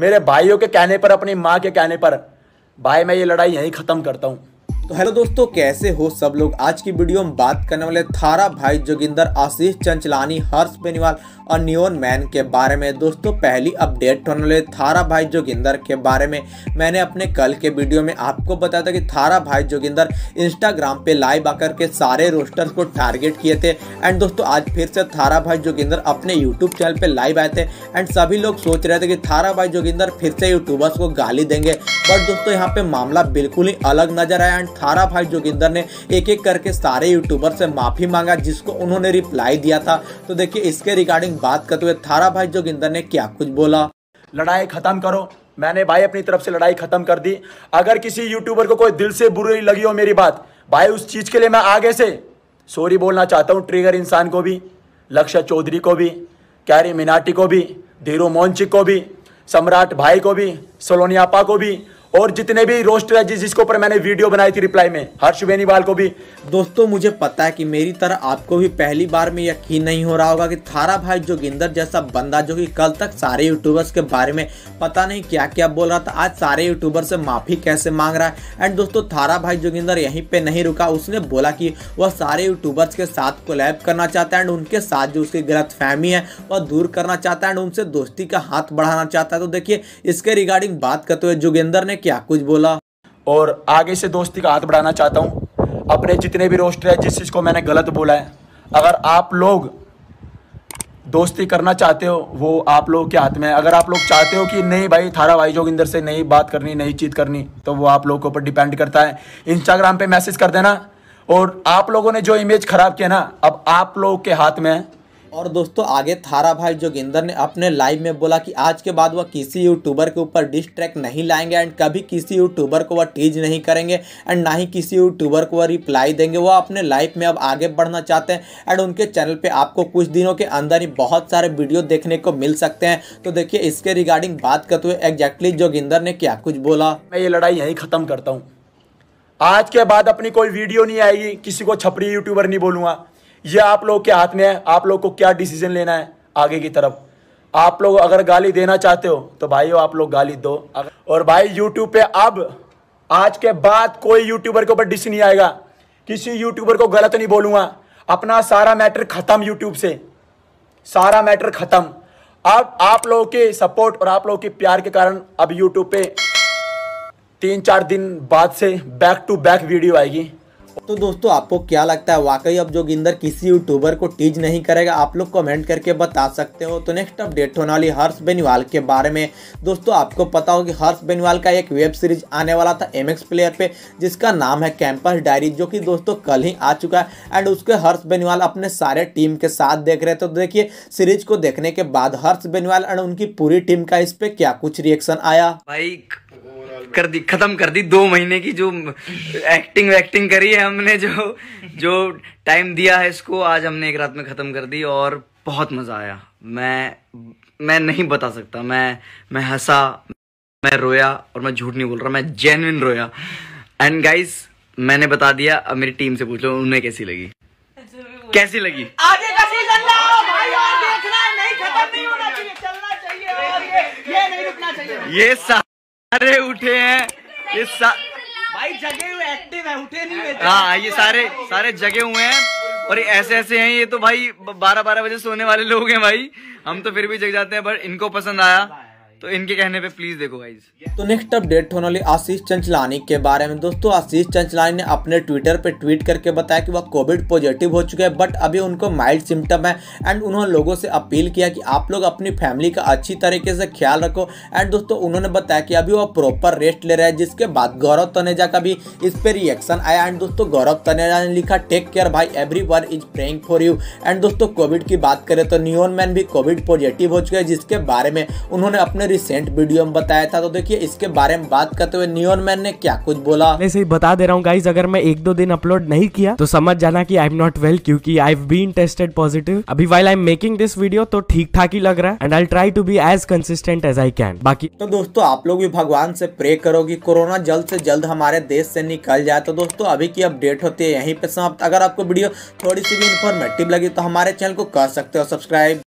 मेरे भाइयों के कहने पर अपनी माँ के कहने पर भाई मैं ये लड़ाई यहीं ख़त्म करता हूँ तो हेलो दोस्तों कैसे हो सब लोग आज की वीडियो में बात करने वाले थारा भाई जोगिंदर आशीष चंचलानी हर्ष बेनीवाल और न्योन मैन के बारे में दोस्तों पहली अपडेट होने वाले थारा भाई जोगिंदर के बारे में मैंने अपने कल के वीडियो में आपको बताया था कि थारा भाई जोगिंदर इंस्टाग्राम पे लाइव आकर के सारे रोस्टर्स को टारगेट किए थे एंड दोस्तों आज फिर से थारा भाई जोगिंदर अपने यूट्यूब चैनल पर लाइव आए थे एंड सभी लोग सोच रहे थे कि थारा भाई जोगिंदर फिर से यूट्यूबर्स को गाली देंगे बट दोस्तों यहाँ पर मामला बिल्कुल ही अलग नजर आया एंड थारा भाई जोगिंदर ने एक एक करके सारे यूट्यूबर से माफ़ी मांगा जिसको उन्होंने रिप्लाई दिया था तो देखिए इसके रिगार्डिंग बात करते हुए थारा भाई जोगिंदर ने क्या कुछ बोला लड़ाई ख़त्म करो मैंने भाई अपनी तरफ से लड़ाई ख़त्म कर दी अगर किसी यूट्यूबर को कोई दिल से बुरी लगी हो मेरी बात भाई उस चीज़ के लिए मैं आगे से सॉरी बोलना चाहता हूँ ट्रिगर इंसान को भी लक्ष्य चौधरी को भी कैरी मिनाटी को भी धीरू मोनचिक को भी सम्राट भाई को भी सोलोनियापा को भी और जितने भी रोस्टर है जिसके ऊपर मैंने वीडियो बनाई थी रिप्लाई में हर्ष बेनीवाल को भी दोस्तों मुझे पता है कि मेरी तरह आपको भी पहली बार में यकीन नहीं हो रहा होगा कि थारा भाई जोगिंदर जैसा बंदा जो कि कल तक सारे यूट्यूबर्स के बारे में पता नहीं क्या क्या बोल रहा था आज सारे यूट्यूबर से माफ़ी कैसे मांग रहा है एंड दोस्तों थारा भाई जोगिंदर यहीं पर नहीं रुका उसने बोला कि वह सारे यूट्यूबर्स के साथ कोलैब करना चाहता है एंड उनके साथ जो उसकी गलत फहमी है वह दूर करना चाहता है एंड उनसे दोस्ती का हाथ बढ़ाना चाहता है तो देखिए इसके रिगार्डिंग बात करते हुए जोगिंदर ने क्या कुछ बोला और आगे से दोस्ती का हाथ बढ़ाना चाहता हूँ अपने जितने भी रोस्टर है जिस चीज़ को मैंने गलत बोला है अगर आप लोग दोस्ती करना चाहते हो वो आप लोग के हाथ में है अगर आप लोग चाहते हो कि नहीं भाई थारा भाई जोगिंदर से नहीं बात करनी नहीं चीत करनी तो वो आप लोगों के ऊपर डिपेंड करता है इंस्टाग्राम पे मैसेज कर देना और आप लोगों ने जो इमेज ख़राब किया ना अब आप लोगों के हाथ में है और दोस्तों आगे थारा भाई जोगिंदर ने अपने लाइव में बोला कि आज के बाद वह किसी यूट्यूबर के ऊपर डिस्ट्रैक्ट नहीं लाएंगे एंड कभी किसी यूट्यूबर को वह टीज नहीं करेंगे एंड ना ही किसी यूट्यूबर को वह रिप्लाई देंगे वह अपने लाइफ में अब आगे बढ़ना चाहते हैं एंड उनके चैनल पर आपको कुछ दिनों के अंदर ही बहुत सारे वीडियो देखने को मिल सकते हैं तो देखिए इसके रिगार्डिंग बात करते हुए एग्जैक्टली जोगिंदर ने क्या कुछ बोला मैं ये लड़ाई यहीं ख़त्म करता हूँ आज के बाद अपनी कोई वीडियो नहीं आएगी किसी को छपरी यूट्यूबर नहीं बोलूँगा ये आप लोग के हाथ में है आप लोग को क्या डिसीजन लेना है आगे की तरफ आप लोग अगर गाली देना चाहते हो तो भाई हो आप लोग गाली दो और भाई यूट्यूब पे अब आज के बाद कोई यूट्यूबर के ऊपर डिस नहीं आएगा किसी यूट्यूबर को गलत नहीं बोलूंगा अपना सारा मैटर खत्म यूट्यूब से सारा मैटर खत्म अब आप लोगों के सपोर्ट और आप लोगों के प्यार के कारण अब यूट्यूब पे तीन चार दिन बाद से बैक टू बैक वीडियो आएगी तो दोस्तों आपको क्या लगता है वाकई अब जोगिंदर किसी यूट्यूबर को टीज नहीं करेगा आप लोग कमेंट करके बता सकते हो तो नेक्स्ट अपडेट होने वाली हर्ष बेनीवाल के बारे में दोस्तों आपको पता हो कि हर्ष बेनीवाल का एक वेब सीरीज आने वाला था एम प्लेयर पे जिसका नाम है कैंपस डायरी जो कि दोस्तों कल ही आ चुका है एंड उसके हर्ष बेनीवाल अपने सारे टीम के साथ देख रहे थे तो देखिए सीरीज को देखने के बाद हर्ष बेनीवाल एंड उनकी पूरी टीम का इस पर क्या कुछ रिएक्शन आया भाई कर दी खत्म कर दी दो महीने की जो एक्टिंग वैक्टिंग करी है हमने जो जो टाइम दिया है इसको आज हमने एक रात में ख़त्म कर दी और बहुत मज़ा आया मैं मैं नहीं बता सकता मैं मैं हंसा मैं रोया और मैं झूठ नहीं बोल रहा मैं जेनविन रोया एंड गाइस मैंने बता दिया अब मेरी टीम से पूछ लो उन्हें कैसी लगी कैसी लगी आगे का सीजन चलना भाई और देखना नहीं खत्म नहीं होना चाहिए चलना चाहिए और ये ये नहीं रुकना चाहिए ये सा अरे उठे हैं ये भाई जगे हुए एक्टिव है उठे नहीं हाँ ये सारे सारे जगे हुए हैं और ऐसे ऐसे हैं ये तो भाई बारह बारह बजे सोने वाले लोग हैं भाई हम तो फिर भी जग जाते हैं बट इनको पसंद आया तो इनके कहने पे प्लीज देखो गाइज तो नेक्स्ट अपडेट होने वाली आशीष चंचलानी के बारे में दोस्तों आशीष चंचलानी ने अपने ट्विटर पे ट्वीट करके बताया कि वह कोविड पॉजिटिव हो चुके हैं बट अभी उनको माइल्ड सिम्टम है एंड उन्होंने लोगों से अपील किया कि आप लोग अपनी फैमिली का अच्छी तरीके से ख्याल रखो एंड दोस्तों उन्होंने बताया कि अभी वह प्रॉपर रेस्ट ले रहे हैं जिसके बाद गौरव तनेजा का भी इस पर रिएक्शन आया एंड दोस्तों गौरव तनेजा ने लिखा टेक केयर भाई everyone is praying for you and दोस्तों कोविड की बात करें तो न्यून मैन भी कोविड पॉजिटिव हो चुके हैं जिसके बारे में उन्होंने अपने रिसेंट वीडियो में बताया था तो देखिए इसके बारे में बात करते हुए नियोन मैन ने क्या कुछ बोला मैं सही बता दे रहा हूँ गाइज अगर मैं एक दो दिन अपलोड नहीं किया तो समझ जाना की आई एम नॉट वेल क्यूँकी आई बीन टेस्टेड पॉजिटिव अभी while I am making this video तो ठीक ठाक ही लग रहा है and I try to be as consistent as I can बाकी तो दोस्तों आप लोग भी भगवान से प्रे करो की कोरोना जल्द से जल्द हमारे देश से निकल जाए तो दोस्तों अभी की अपडेट होती है यहीं पे समाप्त अगर आपको वीडियो थोड़ी सी भी इन्फॉर्मेटिव लगी तो हमारे चैनल को कर सकते हो सब्सक्राइब